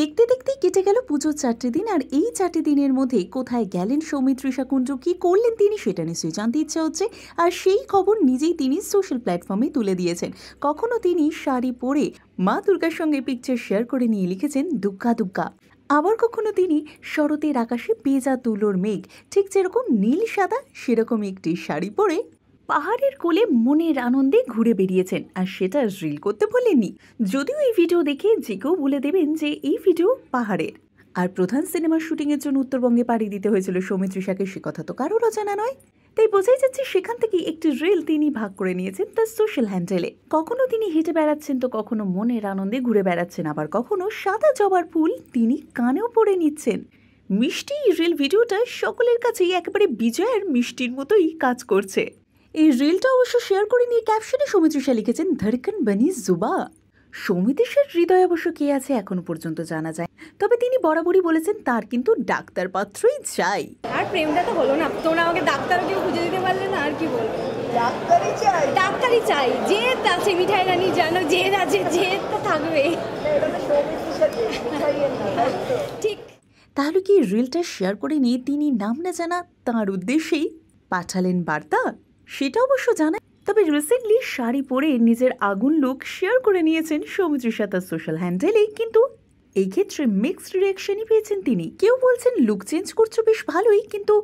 দেখতে দেখতে কেটে গেল পুজোর চারটে দিন আর এই চারটে দিনের মধ্যে কোথায় গেলেন সৌমিত্রিষা কুঞ্জ কী করলেন তিনি সেটা নিশ্চয়ই জানতে ইচ্ছা হচ্ছে আর সেই খবর নিজেই তিনি সোশ্যাল প্ল্যাটফর্মে তুলে দিয়েছেন কখনো তিনি শাড়ি পরে মা দুর্গার সঙ্গে পিকচার শেয়ার করে নিয়ে লিখেছেন দুগ্গা দুগ্গা আবার কখনো তিনি শরতের আকাশে পেজা তুলোর মেঘ ঠিক যেরকম নীল সাদা সেরকম একটি শাড়ি পরে পাহাড়ের কোলে মনের আনন্দে ঘুরে বেরিয়েছেন আর সেটা রিল করতে বলেননি যদিও এই ভিডিও দেখে যে কেউ বলে দেবেন যে এই ভিডিও পাহাড়ের আর প্রধান সিনেমার শুটিংয়ের জন্য উত্তরবঙ্গে পাড়ি দিতে হয়েছিল সৌমিত্রিষাকে সে কথা তো কারোর অজানা নয় তাই বোঝাই যাচ্ছে সেখান থেকে একটি রিল তিনি ভাগ করে নিয়েছেন তার সোশ্যাল হ্যান্ডেলে কখনো তিনি হেঁটে বেড়াচ্ছেন তো কখনো মনের আনন্দে ঘুরে বেড়াচ্ছেন আবার কখনো সাদা জবার ফুল তিনি কানেও পরে নিচ্ছেন মিষ্টি রিল ভিডিওটা সকলের কাছেই একেবারে বিজয়ের মিষ্টির মতোই কাজ করছে এই রিলটা অবশ্য শেয়ার করে নিয়ে ক্যাপশনে সৌমিত্রিষা লিখেছেন ধরকন বানি জুবা সৌমিতিশের হৃদয় অবশ্য কে আছে এখনো পর্যন্ত জানা যায় তবে তিনি বরাবরই বলেছেন তার কিন্তু ডাক্তার পাত্রই চাই আর প্রেমটা তো হলো না তোমরা আমাকে ডাক্তারও কেউ খুঁজে দিতে পারলে না আর কি বলবো ডাক্তারই চাই ডাক্তারই চাই আছে মিঠাই রানী জানো জেদ আছে যে তো থাকবে ঠিক তাহলে কি রিলটা শেয়ার করে নিয়ে তিনি নাম না জানা তাঁর উদ্দেশ্যেই পাঠালেন বার্তা সেটা অবশ্য জানায় তবে রিসেন্টলি শাড়ি পরে নিজের আগুন লুক শেয়ার করে নিয়েছেন সৌমিত্রিষা সোশ্যাল হ্যান্ডেলে কিন্তু এই ক্ষেত্রে মিক্সড রিয়াকশনই পেয়েছেন তিনি কেউ বলছেন লুক চেঞ্জ করছো বেশ ভালোই কিন্তু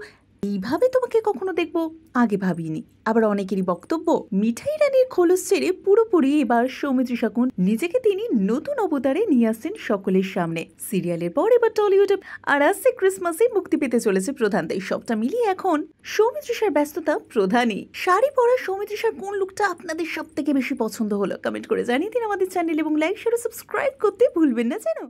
এইভাবে তোমাকে কখনো দেখবো আগে ভাবিনি আবার অনেকেরই বক্তব্য মিঠাই রানীর খোলস ছেড়ে পুরোপুরি এবার সৌমিত্রী শাকুন নিজেকে তিনি নতুন অবতারে নিয়ে আসছেন সকলের সামনে সিরিয়ালের পর এবার টলিউডে আর আসছে ক্রিসমাসে মুক্তি পেতে চলেছে প্রধান তাই সবটা মিলিয়ে এখন সার ব্যস্ততা প্রধানই শাড়ি পরা সার কোন লুকটা আপনাদের সব থেকে বেশি পছন্দ হলো কমেন্ট করে জানিয়ে দিন আমাদের চ্যানেল এবং লাইক শেয়ার সাবস্ক্রাইব করতে ভুলবেন না যেন